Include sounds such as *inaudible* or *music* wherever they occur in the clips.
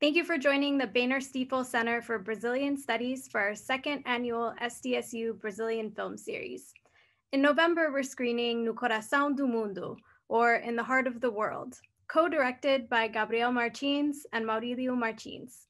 Thank you for joining the Boehner Stiefel Center for Brazilian Studies for our second annual SDSU Brazilian Film Series. In November, we're screening No Coração do Mundo, or In the Heart of the World, co-directed by Gabriel Martins and Maurílio Martins.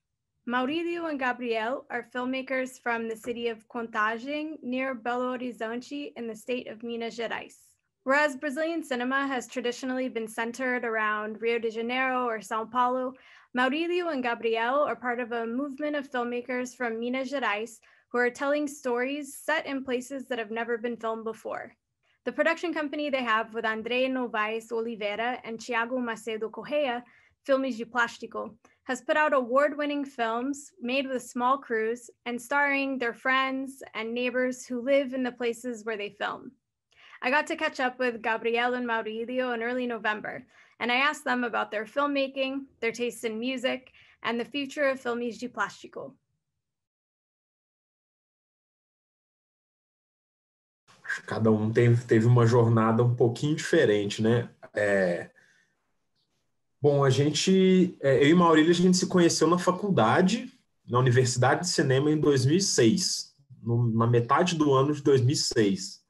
Maurílio and Gabriel are filmmakers from the city of Contagem near Belo Horizonte in the state of Minas Gerais. Whereas Brazilian cinema has traditionally been centered around Rio de Janeiro or Sao Paulo, Maurilio and Gabriel are part of a movement of filmmakers from Minas Gerais who are telling stories set in places that have never been filmed before. The production company they have with Andre Novais Oliveira and Thiago Macedo Correa, Filmes de Plástico, has put out award winning films made with small crews and starring their friends and neighbors who live in the places where they film. I got to catch up with Gabriel and Maurilio in early November, and I asked them about their filmmaking, their tastes in music, and the future of filmes de plástico. Cada um teve, teve uma jornada um pouquinho diferente, né? É... Bom, a gente, é, eu e Maurílio, a gente se conheceu na faculdade, na Universidade de Cinema, em 2006, no, na metade do ano de 2006.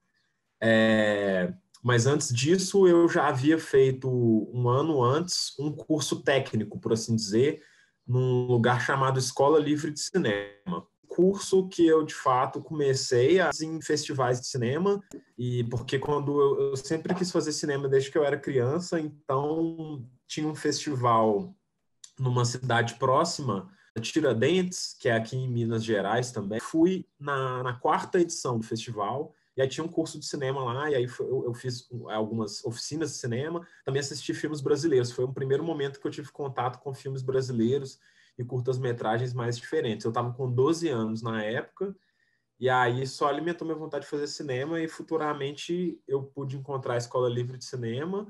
É, mas antes disso, eu já havia feito um ano antes um curso técnico, por assim dizer, num lugar chamado Escola Livre de Cinema. Curso que eu de fato comecei a, em festivais de cinema, e porque quando eu, eu sempre quis fazer cinema desde que eu era criança, então tinha um festival numa cidade próxima, Tiradentes, que é aqui em Minas Gerais também. Fui na, na quarta edição do festival e aí tinha um curso de cinema lá, e aí eu, eu fiz algumas oficinas de cinema, também assisti filmes brasileiros. Foi o um primeiro momento que eu tive contato com filmes brasileiros e curtas-metragens mais diferentes. Eu estava com 12 anos na época, e aí só alimentou minha vontade de fazer cinema, e futuramente eu pude encontrar a Escola Livre de Cinema,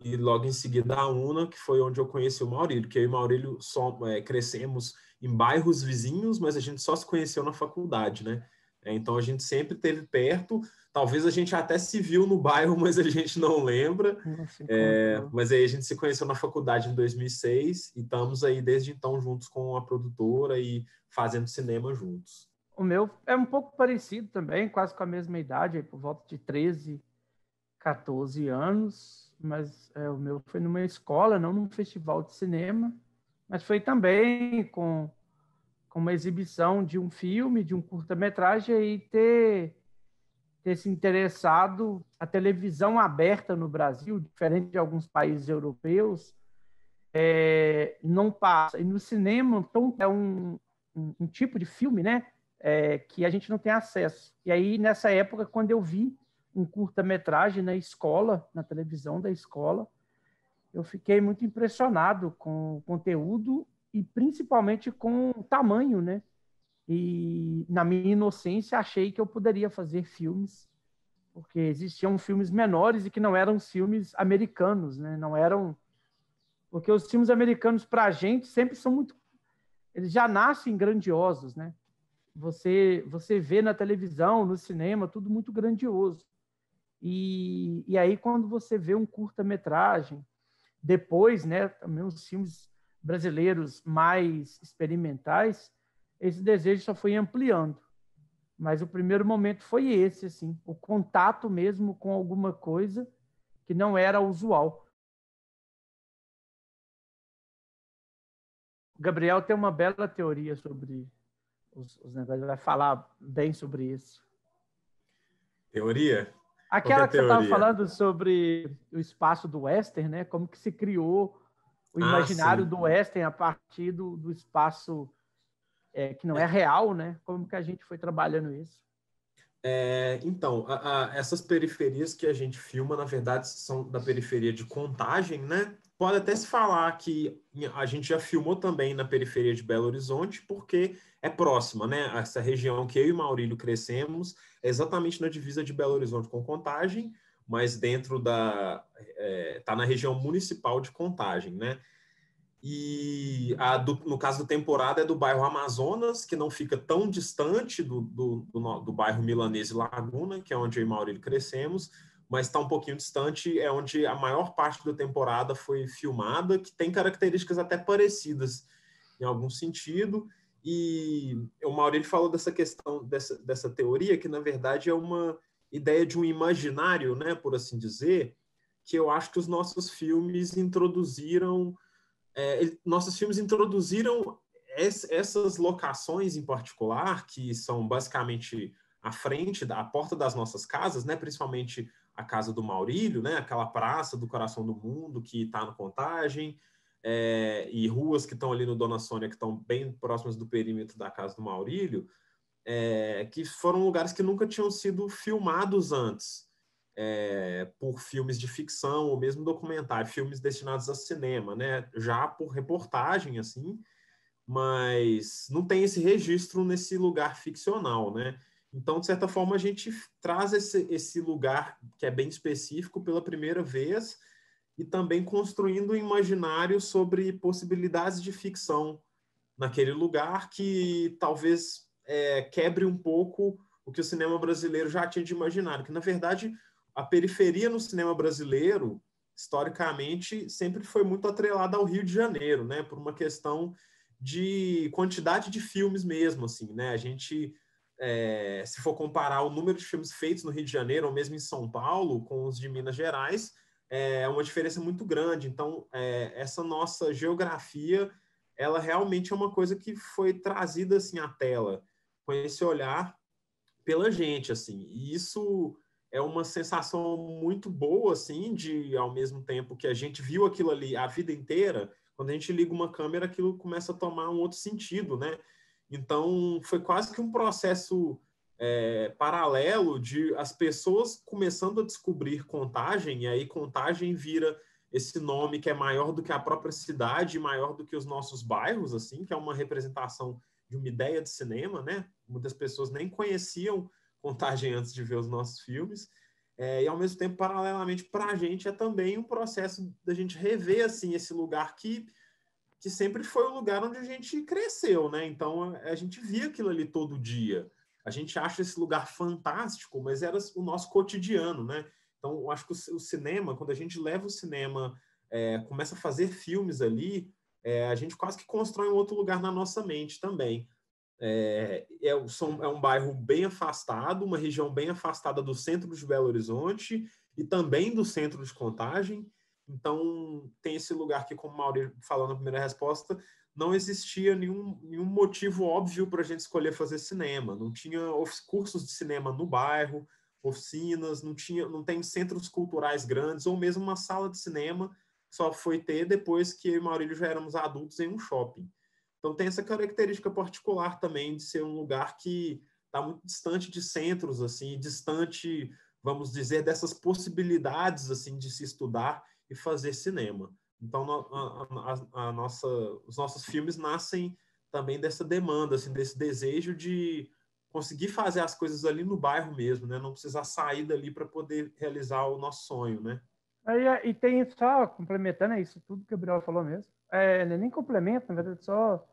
e logo em seguida a UNA, que foi onde eu conheci o Maurílio, que eu e o Maurílio só, é, crescemos em bairros vizinhos, mas a gente só se conheceu na faculdade, né? É, então a gente sempre teve perto. Talvez a gente até se viu no bairro, *laughs* mas a gente não lembra. Nossa, é, mas aí a gente se conheceu na faculdade em 2006 e estamos aí desde então juntos com a produtora e fazendo cinema juntos. O meu é um pouco parecido também, quase com a mesma idade, por volta de 13, 14 anos. Mas é, o meu foi numa escola, não num festival de cinema. Mas foi também com uma exibição de um filme, de um curta-metragem e ter, ter se interessado a televisão aberta no Brasil, diferente de alguns países europeus, é, não passa. E no cinema, então, é um, um, um tipo de filme, né? É, que a gente não tem acesso. E aí, nessa época, quando eu vi um curta-metragem na escola, na televisão da escola, eu fiquei muito impressionado com o conteúdo e principalmente com tamanho, né? E na minha inocência achei que eu poderia fazer filmes, porque existiam filmes menores e que não eram filmes americanos, né? Não eram porque os filmes americanos para a gente sempre são muito eles já nascem grandiosos, né? Você você vê na televisão, no cinema, tudo muito grandioso. E, e aí quando você vê um curta-metragem, depois, né, também os filmes brasileiros mais experimentais, esse desejo só foi ampliando. Mas o primeiro momento foi esse, assim, o contato mesmo com alguma coisa que não era usual. O Gabriel tem uma bela teoria sobre os, os negócios, ele vai falar bem sobre isso. Teoria? Aquela é que teoria? você estava falando sobre o espaço do western, né? Como que se criou o ah, imaginário ah, do Western a partir do, do espaço é, que não é. é. real, né? Como que a gente foi trabalhando isso? É, então, a, a, essas periferias que a gente filma, na verdade, são da periferia de contagem, né? Pode até se falar que a gente já filmou também na periferia de Belo Horizonte, porque é próxima, né? Essa região que eu e Maurílio crescemos é exatamente na divisa de Belo Horizonte com contagem, mas dentro da está é, tá na região municipal de Contagem, né? E do, no caso do temporada é do bairro Amazonas, que não fica tão distante do, do, do, do bairro Milanês e Laguna, que é onde eu e Maurílio crescemos, mas está um pouquinho distante, é onde a maior parte da temporada foi filmada, que tem características até parecidas em algum sentido. E o Maurílio falou dessa questão, dessa, dessa teoria, que na verdade é uma ideia de um imaginário, né, por assim dizer, que eu acho que os nossos filmes introduziram, é, nossos filmes introduziram es, essas locações em particular, que são basicamente a frente, da, a porta das nossas casas, né, principalmente a casa do Maurílio, né, aquela praça do coração do mundo que está no Contagem, é, e ruas que estão ali no Dona Sônia, que estão bem próximas do perímetro da casa do Maurílio, é, que foram lugares que nunca tinham sido filmados antes é, por filmes de ficção ou mesmo documentário, filmes destinados a cinema, né? Já por reportagem, assim, mas não tem esse registro nesse lugar ficcional, né? Então, de certa forma, a gente traz esse, esse lugar que é bem específico pela primeira vez e também construindo um imaginário sobre possibilidades de ficção naquele lugar que talvez é, quebre um pouco o que o cinema brasileiro já tinha de imaginário, que na verdade a periferia no cinema brasileiro historicamente sempre foi muito atrelada ao Rio de Janeiro, né, por uma questão de quantidade de filmes mesmo, assim, né, a gente é, se for comparar o número de filmes feitos no Rio de Janeiro ou mesmo em São Paulo com os de Minas Gerais é uma diferença muito grande. Então é, essa nossa geografia ela realmente é uma coisa que foi trazida assim à tela com esse olhar pela gente, assim. E isso é uma sensação muito boa, assim, de ao mesmo tempo que a gente viu aquilo ali a vida inteira, quando a gente liga uma câmera, aquilo começa a tomar um outro sentido, né? Então, foi quase que um processo é, paralelo de as pessoas começando a descobrir contagem, e aí contagem vira esse nome que é maior do que a própria cidade, maior do que os nossos bairros, assim, que é uma representação de uma ideia de cinema, né? Muitas pessoas nem conheciam Contagem antes de ver os nossos filmes. É, e ao mesmo tempo, paralelamente, para a gente é também um processo da gente rever assim esse lugar que, que sempre foi o lugar onde a gente cresceu, né? Então a gente via aquilo ali todo dia. A gente acha esse lugar fantástico, mas era o nosso cotidiano, né? Então eu acho que o, cinema, quando a gente leva o cinema, é, começa a fazer filmes ali, é, a gente quase que constrói um outro lugar na nossa mente também. É, é, são, é um bairro bem afastado, uma região bem afastada do centro de Belo Horizonte e também do centro de contagem. Então, tem esse lugar que, como o Maurício falou na primeira resposta, não existia nenhum, nenhum motivo óbvio para a gente escolher fazer cinema. Não tinha cursos de cinema no bairro, oficinas, não, tinha, não tem centros culturais grandes, ou mesmo uma sala de cinema só foi ter depois que eu e Maurílio já éramos adultos em um shopping. Então tem essa característica particular também de ser um lugar que está muito distante de centros, assim, distante, vamos dizer, dessas possibilidades assim de se estudar e fazer cinema. Então a, a, a nossa, os nossos filmes nascem também dessa demanda, assim, desse desejo de conseguir fazer as coisas ali no bairro mesmo, né? Não precisar sair dali para poder realizar o nosso sonho, né? Aí, é, e tem só complementando isso tudo que o Gabriel falou mesmo. É, é nem complemento, na verdade, só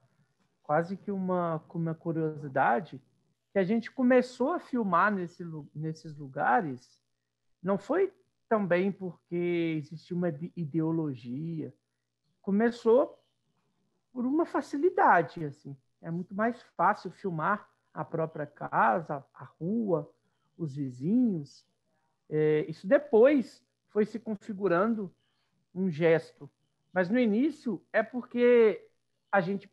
quase que uma, uma curiosidade que a gente começou a filmar nesse, nesses lugares não foi também porque existia uma ideologia. Começou por uma facilidade, assim. É muito mais fácil filmar a própria casa, a rua, os vizinhos. É, isso depois foi se configurando um gesto. Mas no início é porque a gente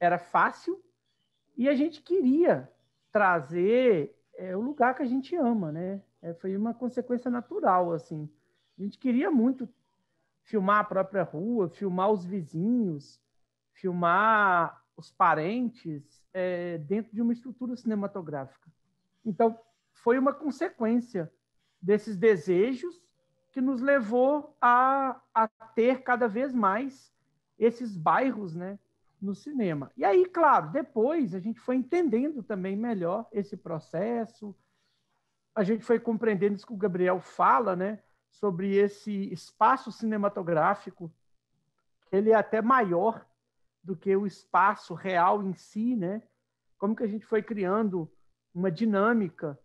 era fácil e a gente queria trazer é, o lugar que a gente ama, né? É, foi uma consequência natural, assim. A gente queria muito filmar a própria rua, filmar os vizinhos, filmar os parentes é, dentro de uma estrutura cinematográfica. Então, foi uma consequência desses desejos que nos levou a, a ter cada vez mais esses bairros né, no cinema. E aí, claro, depois a gente foi entendendo também melhor esse processo, a gente foi compreendendo isso que o Gabriel fala, né, sobre esse espaço cinematográfico, ele é até maior do que o espaço real em si, né? Como que a gente foi criando uma dinâmica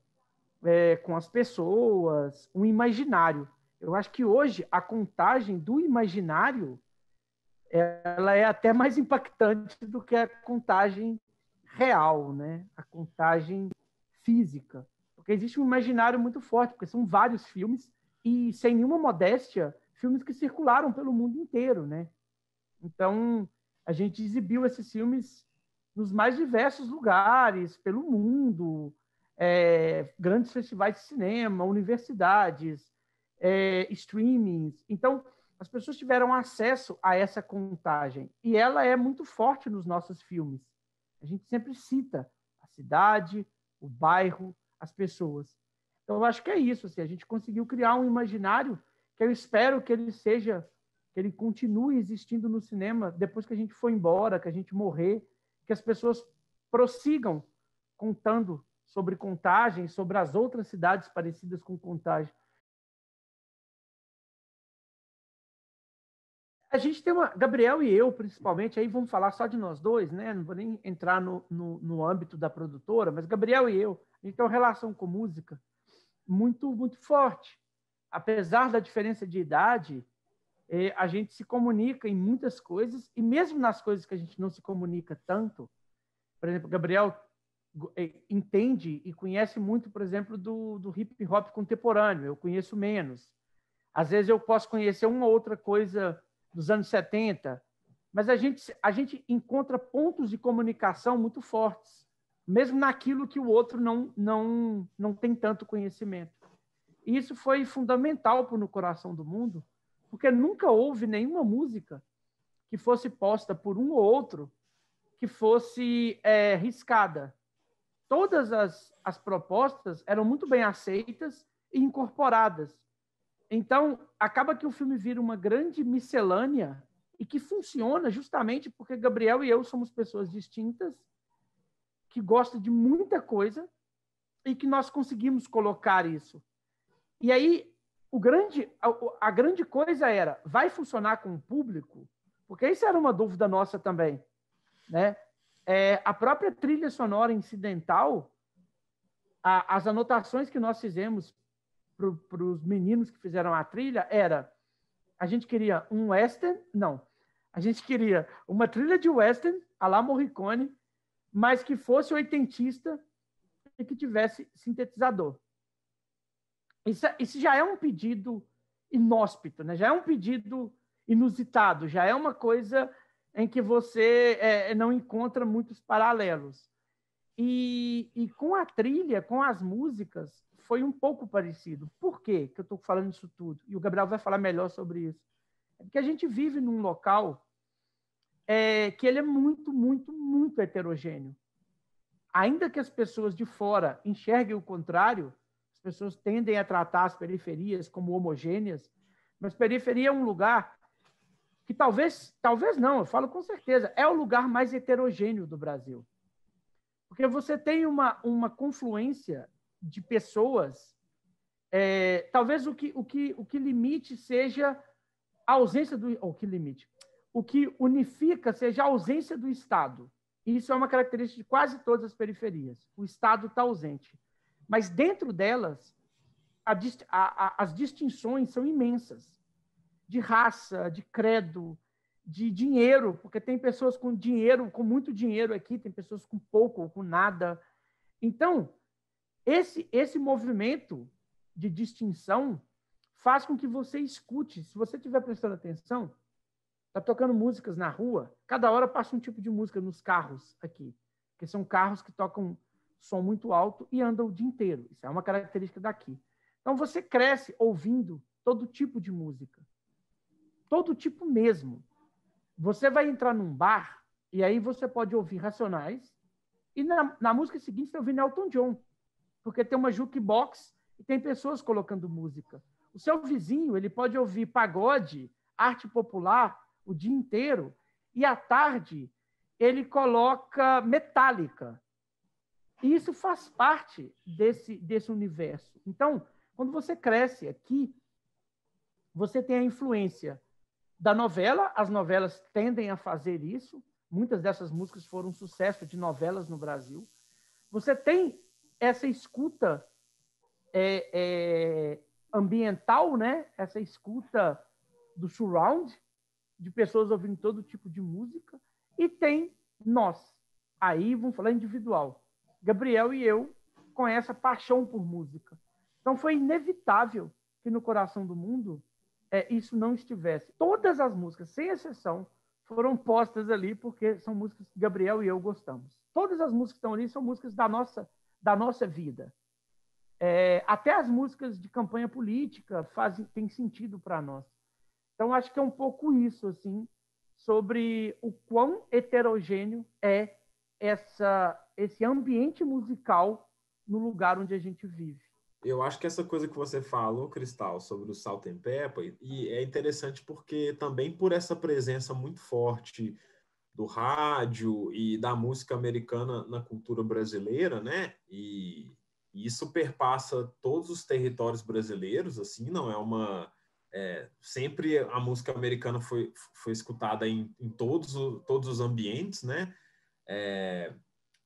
é, com as pessoas, um imaginário eu acho que hoje a contagem do imaginário ela é até mais impactante do que a contagem real, né? A contagem física, porque existe um imaginário muito forte, porque são vários filmes e sem nenhuma modéstia, filmes que circularam pelo mundo inteiro, né? Então, a gente exibiu esses filmes nos mais diversos lugares pelo mundo, é, grandes festivais de cinema, universidades, é, streamings. Então, as pessoas tiveram acesso a essa contagem e ela é muito forte nos nossos filmes. A gente sempre cita a cidade, o bairro, as pessoas. Então, eu acho que é isso. Assim, a gente conseguiu criar um imaginário que eu espero que ele seja, que ele continue existindo no cinema depois que a gente for embora, que a gente morrer, que as pessoas prossigam contando sobre contagem, sobre as outras cidades parecidas com contagem. A gente tem uma. Gabriel e eu, principalmente, aí vamos falar só de nós dois, né? Não vou nem entrar no, no, no âmbito da produtora, mas Gabriel e eu, a gente tem uma relação com música muito, muito forte. Apesar da diferença de idade, eh, a gente se comunica em muitas coisas, e mesmo nas coisas que a gente não se comunica tanto, por exemplo, Gabriel eh, entende e conhece muito, por exemplo, do, do hip hop contemporâneo, eu conheço menos. Às vezes eu posso conhecer uma outra coisa dos anos 70, mas a gente, a gente encontra pontos de comunicação muito fortes, mesmo naquilo que o outro não, não, não tem tanto conhecimento. E isso foi fundamental para o No Coração do Mundo, porque nunca houve nenhuma música que fosse posta por um ou outro que fosse é, riscada. Todas as, as propostas eram muito bem aceitas e incorporadas. Então, acaba que o filme vira uma grande miscelânea e que funciona justamente porque Gabriel e eu somos pessoas distintas, que gostam de muita coisa e que nós conseguimos colocar isso. E aí, o grande, a, a grande coisa era, vai funcionar com o público? Porque isso era uma dúvida nossa também, né? É, a própria trilha sonora incidental, a, as anotações que nós fizemos para os meninos que fizeram a trilha era: a gente queria um western, não, a gente queria uma trilha de western, a la Morricone, mas que fosse oitentista e que tivesse sintetizador. Isso, é, isso já é um pedido inóspito, né? já é um pedido inusitado, já é uma coisa em que você é, é não encontra muitos paralelos. E, e, com a trilha, com as músicas, foi um pouco parecido. Por quê que eu estou falando isso tudo? E o Gabriel vai falar melhor sobre isso. É porque a gente vive num local é, que ele é muito, muito, muito heterogêneo. Ainda que as pessoas de fora enxerguem o contrário, as pessoas tendem a tratar as periferias como homogêneas, mas periferia é um lugar que talvez, talvez não, eu falo com certeza, é o lugar mais heterogêneo do Brasil. Porque você tem uma, uma confluência de pessoas, é, talvez o que, o, que, o que limite seja a ausência do. O que limite? O que unifica seja a ausência do Estado. E isso é uma característica de quase todas as periferias. O Estado está ausente. Mas dentro delas, a, a, as distinções são imensas de raça, de credo, de dinheiro, porque tem pessoas com dinheiro, com muito dinheiro aqui, tem pessoas com pouco ou com nada. Então, esse, esse movimento de distinção faz com que você escute. Se você estiver prestando atenção, tá tocando músicas na rua, cada hora passa um tipo de música nos carros aqui, que são carros que tocam som muito alto e andam o dia inteiro. Isso é uma característica daqui. Então você cresce ouvindo todo tipo de música. Todo tipo mesmo. Você vai entrar num bar e aí você pode ouvir Racionais e na, na música seguinte você ouve Elton John porque tem uma jukebox e tem pessoas colocando música. O seu vizinho ele pode ouvir pagode, arte popular o dia inteiro e à tarde ele coloca metálica. E isso faz parte desse, desse universo. Então, quando você cresce aqui, você tem a influência da novela, as novelas tendem a fazer isso. Muitas dessas músicas foram sucesso de novelas no Brasil. Você tem essa escuta é, é, ambiental, né? Essa escuta do surround, de pessoas ouvindo todo tipo de música, e tem nós. Aí vamos falar individual. Gabriel e eu com essa paixão por música. Então foi inevitável que no coração do mundo é, isso não estivesse. Todas as músicas, sem exceção, foram postas ali porque são músicas que Gabriel e eu gostamos. Todas as músicas que estão ali são músicas da nossa da nossa vida. É, até as músicas de campanha política fazem, têm sentido para nós. Então, acho que é um pouco isso, assim, sobre o quão heterogêneo é essa, esse ambiente musical no lugar onde a gente vive. Eu acho que essa coisa que você falou, Cristal, sobre o Salt and Pepper, e é interessante porque também por essa presença muito forte do rádio e da música americana na cultura brasileira, né? E, e isso perpassa todos os territórios brasileiros, assim, não é uma é, sempre a música americana foi, foi escutada em, em todos, o, todos os ambientes, né? É,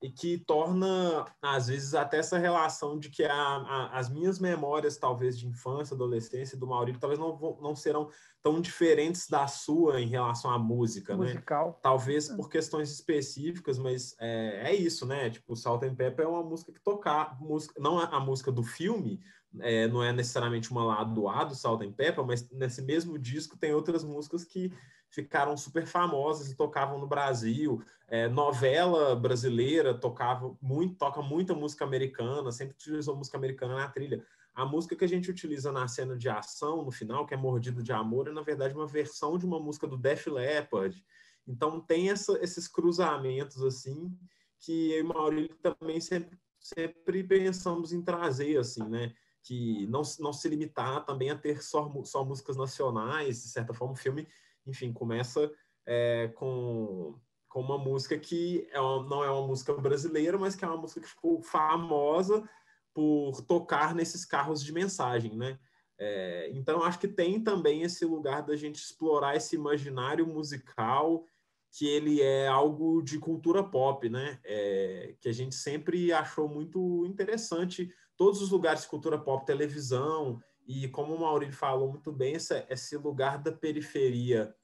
e que torna, às vezes, até essa relação de que a, a, as minhas memórias, talvez, de infância, adolescência, do Maurílio, talvez não, não serão tão diferentes da sua em relação à música, né? Musical. né? Talvez é. por questões específicas, mas é, é isso, né? Tipo, Salt and Pepper é uma música que tocar, música, não a, a música do filme, é, não é necessariamente uma lá do A do Salt and Pepper, mas nesse mesmo disco tem outras músicas que ficaram super famosas e tocavam no Brasil. É, novela brasileira tocava muito, toca muita música americana, sempre utilizou música americana na trilha. A música que a gente utiliza na cena de ação, no final, que é Mordido de Amor, é, na verdade, uma versão de uma música do Def Leppard. Então, tem essa, esses cruzamentos, assim, que eu e Maurílio também sempre, sempre pensamos em trazer, assim, né? Que não, não se limitar também a ter só, só músicas nacionais, de certa forma, o filme enfim, começa é, com, com uma música que é uma, não é uma música brasileira, mas que é uma música que ficou famosa por tocar nesses carros de mensagem, né? É, então acho que tem também esse lugar da gente explorar esse imaginário musical que ele é algo de cultura pop, né? É, que a gente sempre achou muito interessante todos os lugares de cultura pop, televisão, e como o Maurício falou muito bem, essa, esse lugar da periferia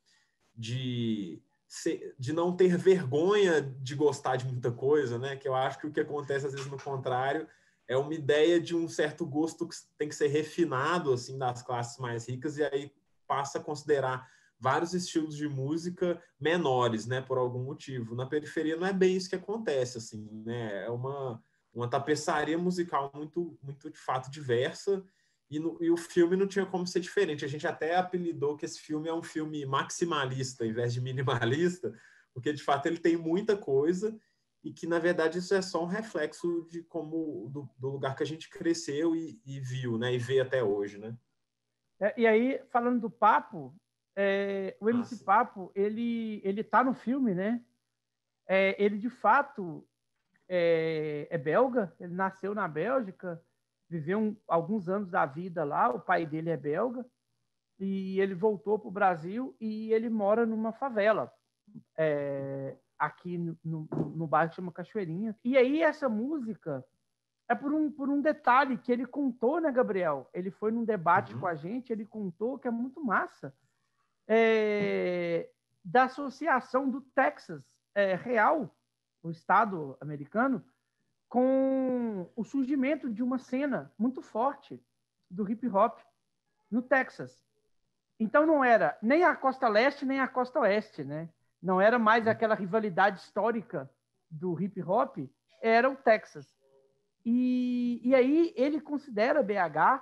de, de não ter vergonha de gostar de muita coisa, né? Que eu acho que o que acontece às vezes no contrário é uma ideia de um certo gosto que tem que ser refinado assim das classes mais ricas e aí passa a considerar vários estilos de música menores, né, por algum motivo. Na periferia não é bem isso que acontece assim, né? É uma uma tapeçaria musical muito muito de fato diversa e, no, e, o filme não tinha como ser diferente. A gente até apelidou que esse filme é um filme maximalista, em vez de minimalista, porque de fato ele tem muita coisa e que na verdade isso é só um reflexo de como do, do lugar que a gente cresceu e, e, viu, né, e vê até hoje, né? É, e aí falando do papo, é, o ah, MC Nossa. Papo ele ele está no filme, né? É, ele de fato é, é belga, ele nasceu na Bélgica viveu um, alguns anos da vida lá, o pai dele é belga, e ele voltou para o Brasil e ele mora numa favela é, aqui no, no, no bairro que chama Cachoeirinha. E aí essa música é por um, por um detalhe que ele contou, né, Gabriel? Ele foi num debate uhum. com a gente, ele contou que é muito massa. É, da associação do Texas é, Real, o estado americano, com o surgimento de uma cena muito forte do hip hop no Texas. Então não era nem a costa leste nem a costa oeste, né? Não era mais uhum. aquela rivalidade histórica do hip hop, era o Texas. E, e aí ele considera BH,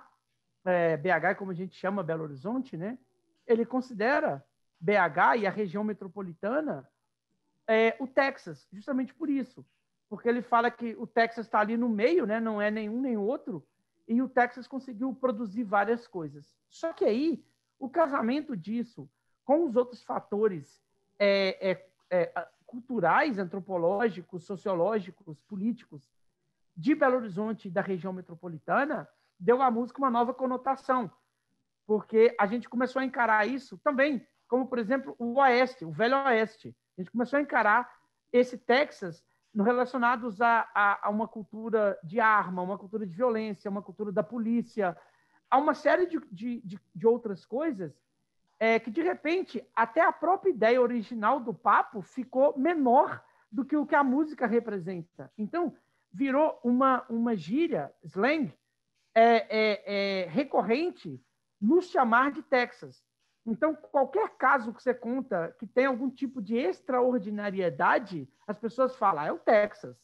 é, BH como a gente chama Belo Horizonte, né? Ele considera BH e a região metropolitana é, o Texas, justamente por isso porque ele fala que o Texas está ali no meio, né? não é nenhum nem outro, e o Texas conseguiu produzir várias coisas. Só que aí, o casamento disso com os outros fatores é, é, é, culturais, antropológicos, sociológicos, políticos de Belo Horizonte e da região metropolitana, deu à música uma nova conotação, porque a gente começou a encarar isso também, como, por exemplo, o Oeste, o Velho Oeste. A gente começou a encarar esse Texas relacionados a, a, a, uma cultura de arma, uma cultura de violência, uma cultura da polícia, a uma série de, de, de, de outras coisas é, que, de repente, até a própria ideia original do papo ficou menor do que o que a música representa. Então, virou uma, uma gíria, slang, é, é, é recorrente nos chamar de Texas. Então, qualquer caso que você conta que tem algum tipo de extraordinariedade, as pessoas falam, ah, é o Texas,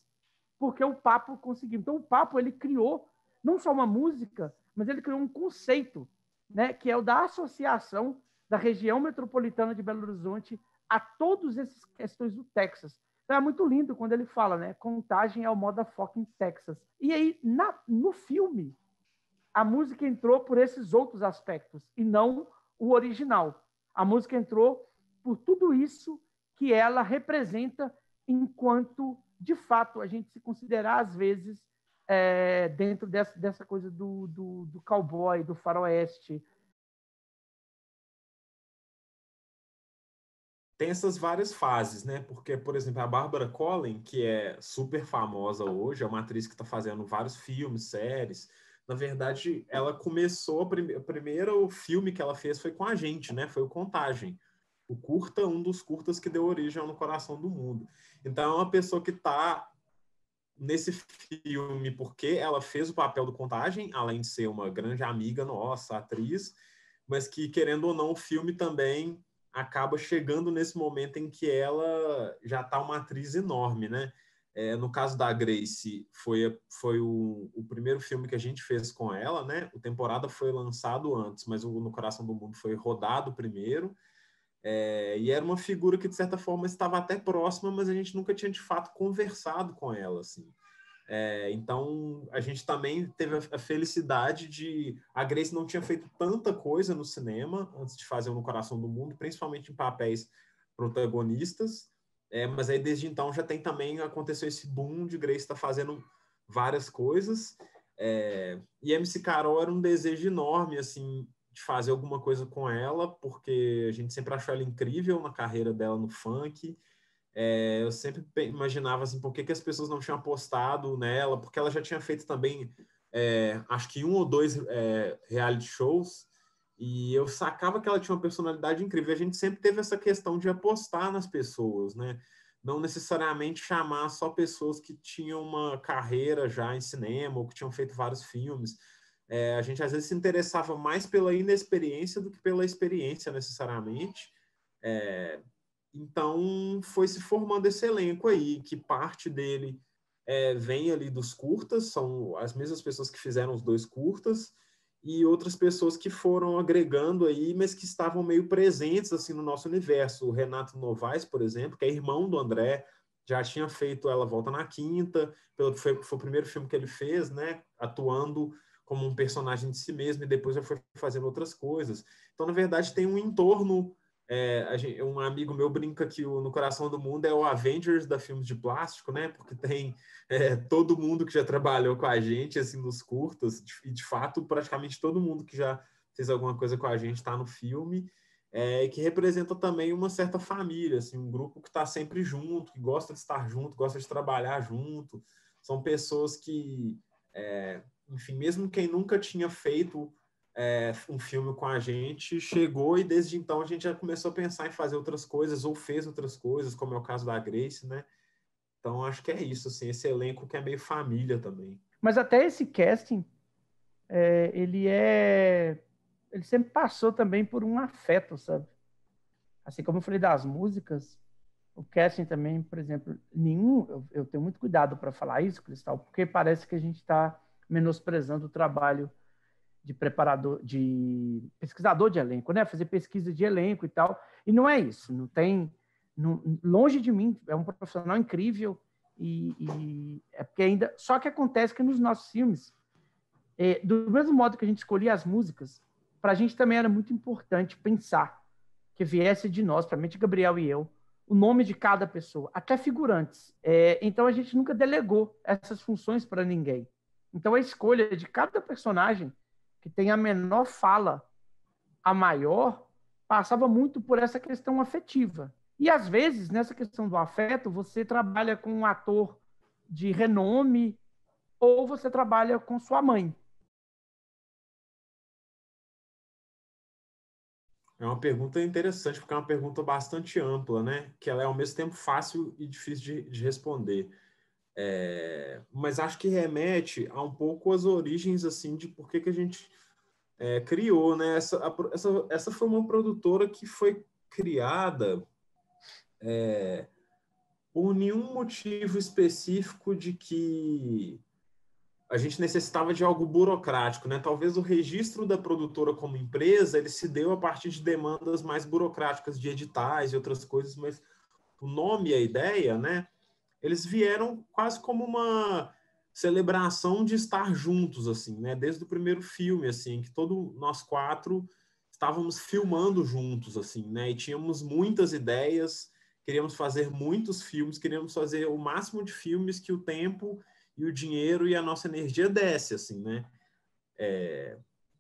porque o Papo conseguiu. Então, o Papo ele criou não só uma música, mas ele criou um conceito, né, que é o da associação da região metropolitana de Belo Horizonte a todas essas questões do Texas. Então, é muito lindo quando ele fala, né, contagem é o em Texas. E aí, na, no filme, a música entrou por esses outros aspectos, e não o original. A música entrou por tudo isso que ela representa enquanto, de fato, a gente se considerar, às vezes, é, dentro dessa, dessa coisa do, do, do cowboy, do faroeste. Tem essas várias fases, né? Porque, por exemplo, a Bárbara Collin, que é super famosa hoje, é uma atriz que está fazendo vários filmes, séries, na verdade, ela começou, prime... primeiro o filme que ela fez foi com a gente, né? Foi o Contagem. O curta, um dos curtas que deu origem ao No Coração do Mundo. Então é uma pessoa que está nesse filme porque ela fez o papel do Contagem, além de ser uma grande amiga nossa, atriz, mas que, querendo ou não, o filme também acaba chegando nesse momento em que ela já está uma atriz enorme, né? É, no caso da Grace, foi, foi o, o, primeiro filme que a gente fez com ela, né? O Temporada foi lançado antes, mas o No Coração do Mundo foi rodado primeiro. É, e era uma figura que, de certa forma, estava até próxima, mas a gente nunca tinha, de fato, conversado com ela, assim. É, então, a gente também teve a felicidade de... A Grace não tinha feito tanta coisa no cinema antes de fazer o No Coração do Mundo, principalmente em papéis protagonistas, é, mas aí desde então já tem também aconteceu esse boom de Grace está fazendo várias coisas. É, e MC Carol era um desejo enorme assim de fazer alguma coisa com ela, porque a gente sempre achou ela incrível na carreira dela no funk. É, eu sempre imaginava assim, por que, que as pessoas não tinham apostado nela, porque ela já tinha feito também, é, acho que um ou dois é, reality shows e eu sacava que ela tinha uma personalidade incrível. A gente sempre teve essa questão de apostar nas pessoas, né? Não necessariamente chamar só pessoas que tinham uma carreira já em cinema ou que tinham feito vários filmes. É, a gente às vezes se interessava mais pela inexperiência do que pela experiência necessariamente. É, então foi se formando esse elenco aí, que parte dele é, vem ali dos curtas, são as mesmas pessoas que fizeram os dois curtas e outras pessoas que foram agregando aí, mas que estavam meio presentes assim no nosso universo. O Renato Novaes, por exemplo, que é irmão do André, já tinha feito Ela Volta na Quinta, pelo foi, foi o primeiro filme que ele fez, né, atuando como um personagem de si mesmo e depois já foi fazendo outras coisas. Então, na verdade, tem um entorno é, gente, um amigo meu brinca que o, no coração do mundo é o Avengers da filmes de plástico, né? Porque tem é, todo mundo que já trabalhou com a gente assim nos curtas e de fato praticamente todo mundo que já fez alguma coisa com a gente está no filme, é, que representa também uma certa família, assim, um grupo que está sempre junto, que gosta de estar junto, gosta de trabalhar junto. São pessoas que, é, enfim, mesmo quem nunca tinha feito é, um filme com a gente, chegou e desde então a gente já começou a pensar em fazer outras coisas ou fez outras coisas, como é o caso da Grace, né? Então acho que é isso, assim, esse elenco que é meio família também. Mas até esse casting, é, ele é, ele sempre passou também por um afeto, sabe? Assim como eu falei das músicas, o casting também, por exemplo, nenhum, eu, eu tenho muito cuidado para falar isso, Cristal, porque parece que a gente está menosprezando o trabalho de preparador, de pesquisador de elenco, né? Fazer pesquisa de elenco e tal. E não é isso, não tem. Não, longe de mim, é um profissional incrível e, e, é porque ainda. Só que acontece que nos nossos filmes, é, do mesmo modo que a gente escolhia as músicas, para a gente também era muito importante pensar que viesse de nós, principalmente Gabriel e eu, o nome de cada pessoa, até figurantes. É, então a gente nunca delegou essas funções para ninguém. Então a escolha de cada personagem que tem a menor fala, a maior, passava muito por essa questão afetiva. E às vezes, nessa questão do afeto, você trabalha com um ator de renome ou você trabalha com sua mãe. É uma pergunta interessante, porque é uma pergunta bastante ampla, né? Que ela é ao mesmo tempo fácil e difícil de, de responder. É, mas acho que remete a um pouco as origens assim de por que, que a gente é, criou, né? Essa, a, essa, essa foi uma produtora que foi criada é, por nenhum motivo específico de que a gente necessitava de algo burocrático, né? Talvez o registro da produtora como empresa ele se deu a partir de demandas mais burocráticas de editais e outras coisas, mas o nome e a ideia, né? eles vieram quase como uma celebração de estar juntos, assim, né? Desde o primeiro filme, assim, que todo nós quatro estávamos filmando juntos, assim, né? E tínhamos muitas ideias, queríamos fazer muitos filmes, queríamos fazer o máximo de filmes que o tempo e o dinheiro e a nossa energia desse, assim, né? É...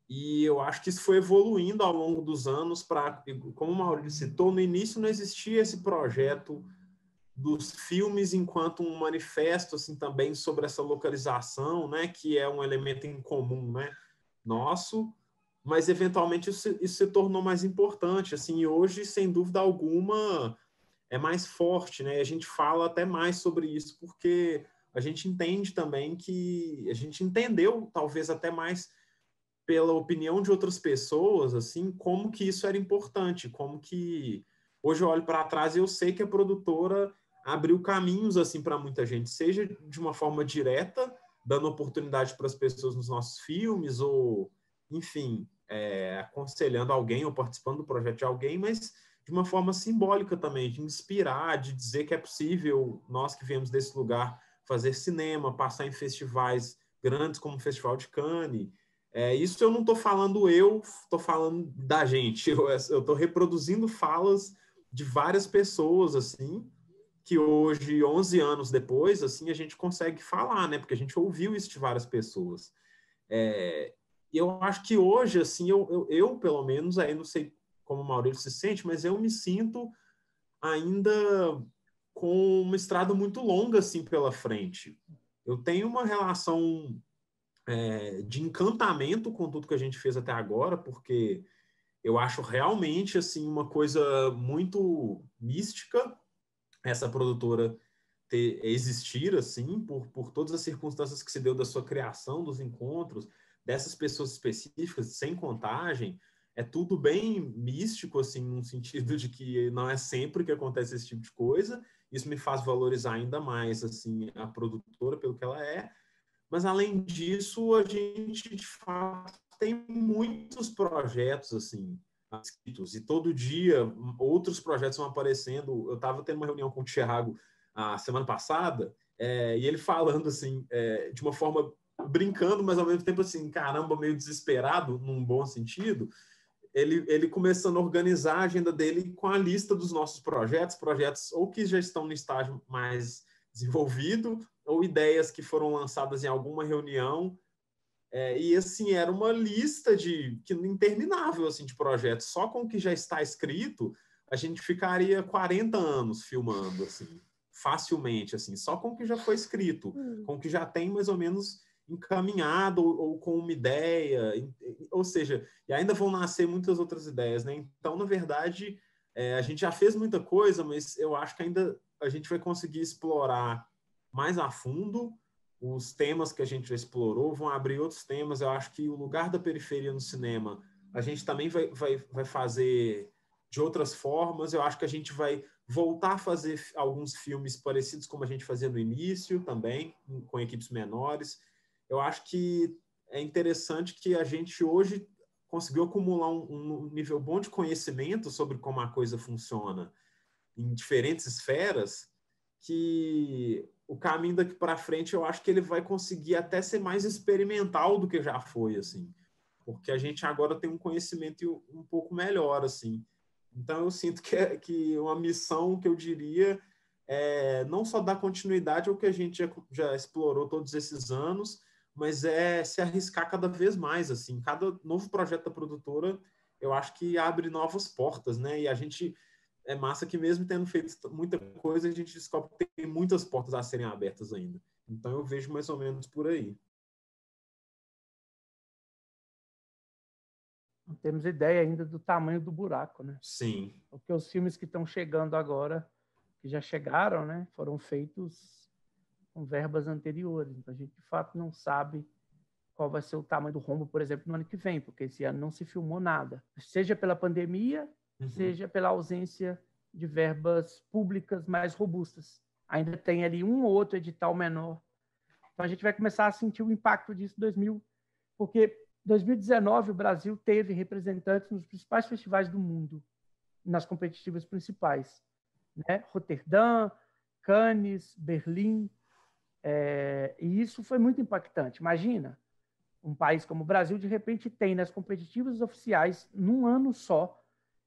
E eu acho que isso foi evoluindo ao longo dos anos para, como o Maurício citou, no início não existia esse projeto dos filmes enquanto um manifesto assim também sobre essa localização, né, que é um elemento em comum, né, nosso, mas eventualmente isso, isso se tornou mais importante, assim, e hoje sem dúvida alguma é mais forte, né? A gente fala até mais sobre isso porque a gente entende também que a gente entendeu talvez até mais pela opinião de outras pessoas, assim, como que isso era importante, como que hoje eu olho para trás e eu sei que a produtora abriu caminhos assim para muita gente, seja de uma forma direta, dando oportunidade para as pessoas nos nossos filmes, ou, enfim, é, aconselhando alguém ou participando do projeto de alguém, mas de uma forma simbólica também, de inspirar, de dizer que é possível, nós que viemos desse lugar, fazer cinema, passar em festivais grandes como o Festival de Cannes. É, isso eu não estou falando eu, estou falando da gente. *laughs* Eu estou reproduzindo falas de várias pessoas, assim, que hoje, 11 anos depois, assim, a gente consegue falar, né? Porque a gente ouviu isso de várias pessoas. É, eu acho que hoje, assim, eu, eu, eu, pelo menos, aí não sei como o Maurício se sente, mas eu me sinto ainda com uma estrada muito longa, assim, pela frente. Eu tenho uma relação é, de encantamento com tudo que a gente fez até agora, porque eu acho realmente, assim, uma coisa muito mística, essa produtora ter, existir assim por, por todas as circunstâncias que se deu da sua criação dos encontros dessas pessoas específicas sem contagem é tudo bem místico assim no *laughs* sentido de que não é sempre que acontece esse tipo de coisa isso me faz valorizar ainda mais assim a produtora pelo que ela é mas além disso a gente de fato tem muitos projetos assim inscritos. E todo dia hum, outros projetos vão aparecendo. Eu estava tendo uma reunião com o Thiago a semana passada é, e ele falando assim, é, de uma forma brincando, mas ao mesmo tempo assim, caramba, meio desesperado, num bom sentido. Ele, ele começando a organizar a agenda dele com a lista dos nossos projetos, projetos ou que já estão no estágio mais desenvolvido, ou ideias que foram lançadas em alguma reunião é, e assim, era uma lista de que interminável assim, de projetos. Só com o que já está escrito, a gente ficaria 40 anos filmando, assim, facilmente, assim, só com o que já foi escrito, hum. com o que já tem mais ou menos encaminhado ou, ou, com uma ideia, ou seja, e ainda vão nascer muitas outras ideias, né? Então, na verdade, é, a gente já fez muita coisa, mas eu acho que ainda a gente vai conseguir explorar mais a fundo os temas que a gente já explorou vão abrir outros temas. Eu acho que o lugar da periferia no cinema, a gente também vai, vai, vai fazer de outras formas. Eu acho que a gente vai voltar a fazer alguns filmes parecidos como a gente fazia no início também, com equipes menores. Eu acho que é interessante que a gente hoje conseguiu acumular um, um nível bom de conhecimento sobre como a coisa funciona em diferentes esferas que o caminho daqui para frente eu acho que ele vai conseguir até ser mais experimental do que já foi, assim, porque a gente agora tem um conhecimento um pouco melhor, assim. Então eu sinto que, é, que uma missão que eu diria é não só dar continuidade ao que a gente já, já explorou todos esses anos, mas é se arriscar cada vez mais, assim. Cada novo projeto da produtora, eu acho que abre novas portas, né? E a gente é massa que mesmo tendo feito muita coisa, a gente descobre que tem muitas portas a serem abertas ainda. Então eu vejo mais ou menos por aí. Não temos ideia ainda do tamanho do buraco, né? Sim. Porque os filmes que estão chegando agora, que já chegaram, né, foram feitos com verbas anteriores. Então a gente de fato não sabe qual vai ser o tamanho do rombo, por exemplo, no ano que vem, porque esse ano não se filmou nada. Seja pela pandemia, Uhum. seja pela ausência de verbas públicas mais robustas. Ainda tem ali um ou outro edital menor. Então a gente vai começar a sentir o impacto disso em 2000, porque 2019 o Brasil teve representantes nos principais festivais do mundo, nas competitivas principais, né? Roterdã, Cannes, Berlim, é... e isso foi muito impactante. Imagina um país como o Brasil de repente tem nas competitivas oficiais num ano só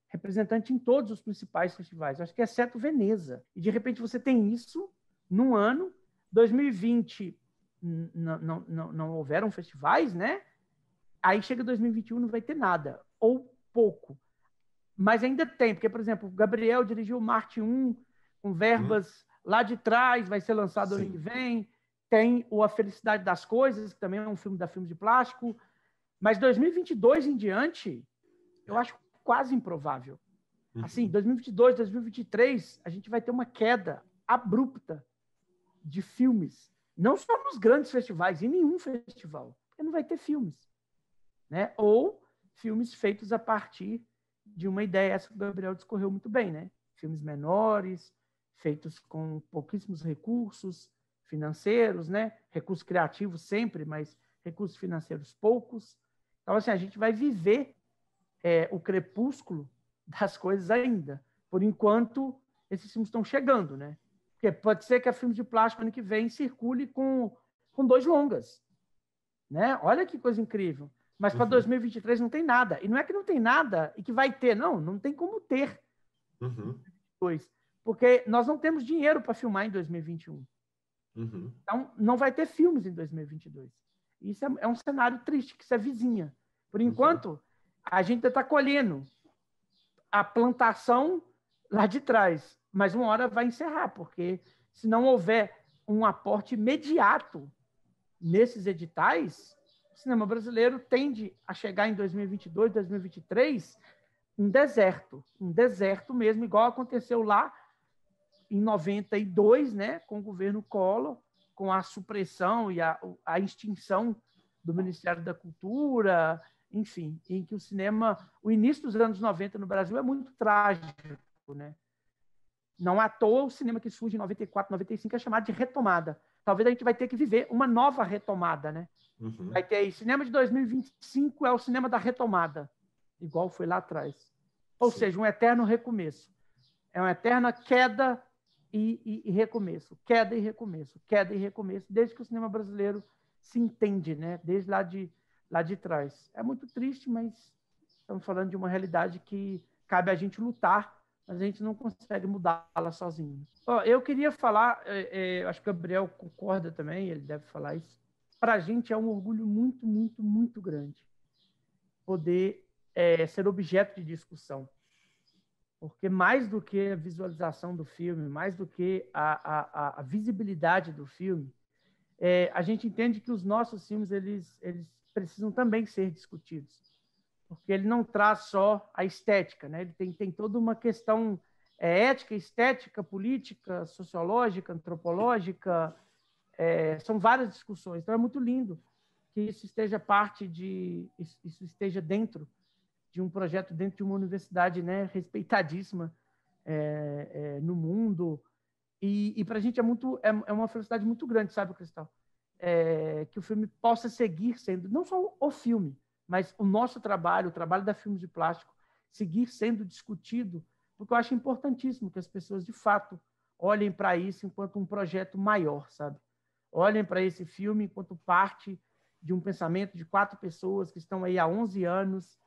representante em todos os principais festivais, acho que exceto Veneza. E de repente você tem isso num ano, 2020 não, não, houveram festivais, né? Aí chega 2021 não vai ter nada, ou pouco. Mas ainda tem, porque, por exemplo, Gabriel dirigiu Marte 1 com verbas uhum. lá de trás, vai ser lançado Sim. ano que vem. Tem o A Felicidade das Coisas, que também é um filme da Filme de Plástico. Mas 2022 em diante, eu é. acho quase improvável. Uhum. Assim, 2022, 2023, a gente vai ter uma queda abrupta de filmes. Não só nos grandes festivais, em nenhum festival. Porque não vai ter filmes. Né? Ou filmes feitos a partir de uma ideia, essa que o Gabriel discorreu muito bem, né? Filmes menores, feitos com pouquíssimos recursos financeiros, né? Recursos criativos sempre, mas recursos financeiros poucos. Então, assim, a gente vai viver é, o crepúsculo *laughs* das coisas ainda. Por enquanto, esses filmes estão chegando, né? Porque pode ser que a Filmes de Plástico ano que vem circule com, com dois longas, né? Olha que coisa incrível. Mas uhum. para 2023 não tem nada. E não é que não tem nada e que vai ter, não. Não tem como ter. Uhum. Porque nós não temos dinheiro para filmar em 2021. Uhum. Então, não vai ter filmes em 2022. Isso é, é, um cenário triste que é vizinha Por uhum. enquanto, a gente está colhendo a plantação lá de trás, mas uma hora vai encerrar, porque se não houver um aporte imediato nesses editais, o cinema brasileiro tende a chegar em 2022, 2023, um deserto, um deserto mesmo, igual aconteceu lá em 92, né, com o governo Collor, com a supressão e a, a extinção do Ministério da Cultura enfim, em que o cinema, o início dos anos 90 no Brasil é muito trágico, né? Não à toa o cinema que surge em 94, 95 é chamado de retomada. Talvez a gente vai ter que viver uma nova retomada, né? Uhum. Vai ter aí, cinema de 2025 é o cinema da retomada, igual foi lá atrás. Ou Sim. seja, um eterno recomeço. É uma eterna queda e, e, e recomeço, queda e recomeço, queda e recomeço, desde que o cinema brasileiro se entende, né? Desde lá de lá de trás. É muito triste, mas estamos falando de uma realidade que cabe a gente lutar, mas a gente não consegue mudá-la sozinho. eu queria falar, é, é, acho que o Gabriel concorda também, ele deve falar isso. Para a gente é um orgulho muito, muito, muito grande poder é, ser objeto de discussão. Porque mais do que a visualização do filme, mais do que a, a, a visibilidade do filme, é, a gente entende que os nossos filmes eles, eles precisam também ser discutidos, porque ele não traz só a estética, né? ele tem, tem toda uma questão é, ética, estética, política, sociológica, antropológica, é, são várias discussões. Então é muito lindo que isso esteja parte de, isso esteja dentro de um projeto dentro de uma universidade né, respeitadíssima é, é no mundo. E, e para a gente é, muito, é, é uma felicidade muito grande, sabe, Cristal? é, que o filme possa seguir sendo, não só o filme, mas o nosso trabalho, o trabalho da Filmes de Plástico, seguir sendo discutido, porque eu acho importantíssimo que as pessoas, de fato, olhem para isso enquanto um projeto maior, sabe? Olhem para esse filme enquanto parte de um pensamento de quatro pessoas que estão aí há 11 anos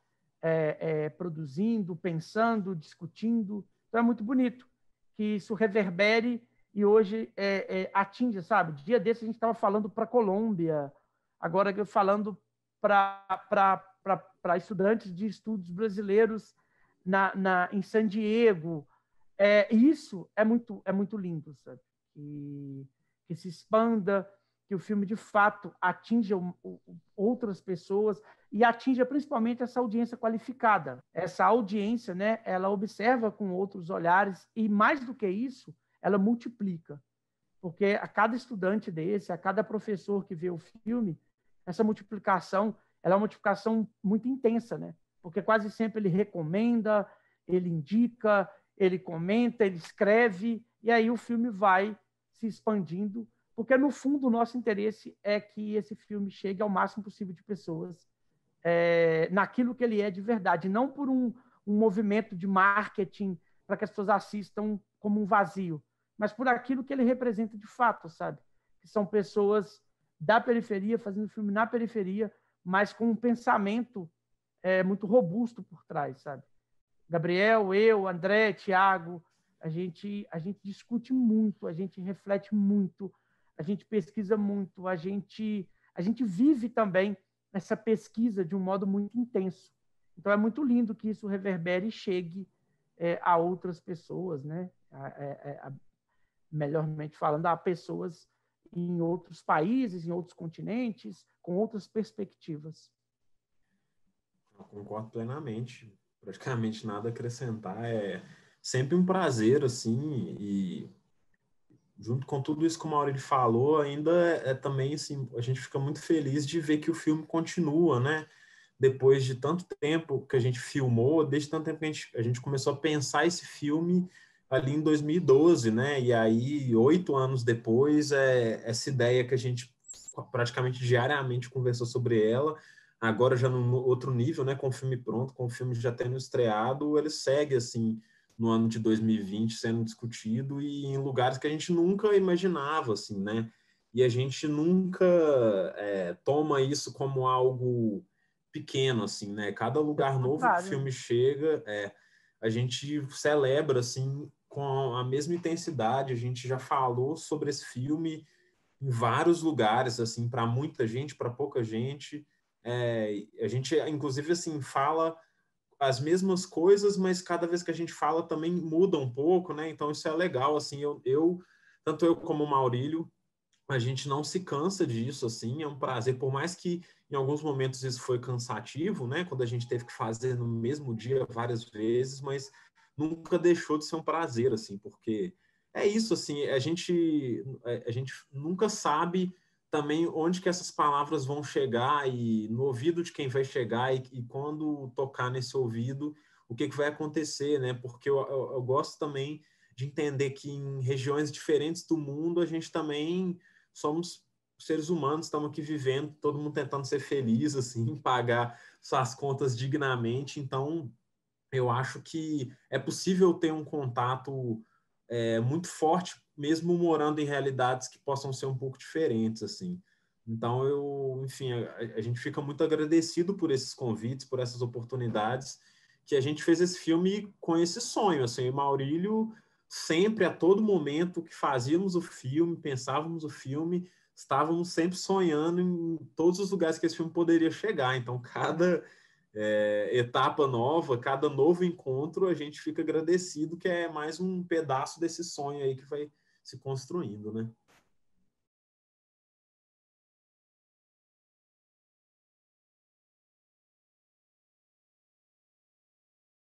é, é, produzindo, pensando, discutindo. Então é muito bonito que isso reverbere e hoje é, é, atinge, sabe? Dia desse a gente estava falando para Colômbia, agora falando para estudantes de estudos brasileiros na, na, em San Diego. É, isso é muito, é muito lindo, sabe? Que, que se expanda, que o filme de fato atinja o, o, outras pessoas e atinja principalmente essa audiência qualificada. Essa audiência, né, ela observa com outros olhares e mais do que isso, ela multiplica. Porque a cada estudante desse, a cada professor que vê o filme, essa multiplicação, ela é uma multiplicação muito intensa, né? Porque quase sempre ele recomenda, ele indica, ele comenta, ele escreve, e aí o filme vai se expandindo, porque no fundo o nosso interesse é que esse filme chegue ao máximo possível de pessoas é, naquilo que ele é de verdade, não por um, um movimento de marketing para que as pessoas assistam como um vazio, mas por aquilo que ele representa de fato, sabe? Que são pessoas da periferia fazendo filme na periferia, mas com um pensamento é, muito robusto por trás, sabe? Gabriel, eu, André, Tiago, a gente a gente discute muito, a gente reflete muito, a gente pesquisa muito, a gente a gente vive também essa pesquisa de um modo muito intenso. Então é muito lindo que isso reverbere e chegue é, a outras pessoas, né? A, é, é, a, a, melhormente falando, a pessoas em outros países, em outros continentes, com outras perspectivas. Eu concordo plenamente. Praticamente nada a acrescentar. É sempre um prazer, assim, e junto com tudo isso que o Maurício falou, ainda é, é também, assim, a gente fica muito feliz de ver que o filme continua, né? Depois de tanto tempo que a gente filmou, desde tanto tempo que a gente, a gente começou a pensar esse filme ali em 2012, né? E aí, oito anos depois, é essa ideia que a gente praticamente diariamente conversou sobre ela, agora já no outro nível, né? Com o filme pronto, com o filme já tendo estreado, ele segue assim no ano de 2020 sendo discutido e em lugares que a gente nunca imaginava, assim, né? E a gente nunca é, toma isso como algo pequeno, assim, né? Cada lugar é novo que o filme chega, é, a gente celebra, assim, com a mesma intensidade. A gente já falou sobre esse filme em vários lugares, assim, para muita gente, para pouca gente. É, a gente, inclusive, assim, fala as mesmas coisas, mas cada vez que a gente fala também muda um pouco, né? Então isso é legal, assim, eu, eu tanto eu como o Maurílio, a gente não se cansa disso, assim, é um prazer, por mais que em alguns momentos isso foi cansativo, né? Quando a gente teve que fazer no mesmo dia várias vezes, mas nunca deixou de ser um prazer, assim, porque é isso, assim, a gente, é, a gente nunca sabe também onde que essas palavras vão chegar e no ouvido de quem vai chegar e, e quando tocar nesse ouvido, o que, que vai acontecer, né? Porque eu, eu, eu gosto também de entender que em regiões diferentes do mundo a gente também somos seres humanos, estamos aqui vivendo, todo mundo tentando ser feliz, assim, *laughs* pagar suas contas dignamente, então eu acho que é possível ter um contato é, muito forte, mesmo morando em realidades que possam ser um pouco diferentes, assim. Então, eu, enfim, a, a, gente fica muito agradecido por esses convites, por essas oportunidades, que a gente fez esse filme com esse sonho, assim, o Maurílio sempre, a todo momento que fazíamos o filme, pensávamos o filme, estávamos sempre sonhando em todos os lugares que esse filme poderia chegar, então cada é, etapa nova, cada novo encontro, a gente fica agradecido que é mais um pedaço desse sonho aí que vai se construindo, né?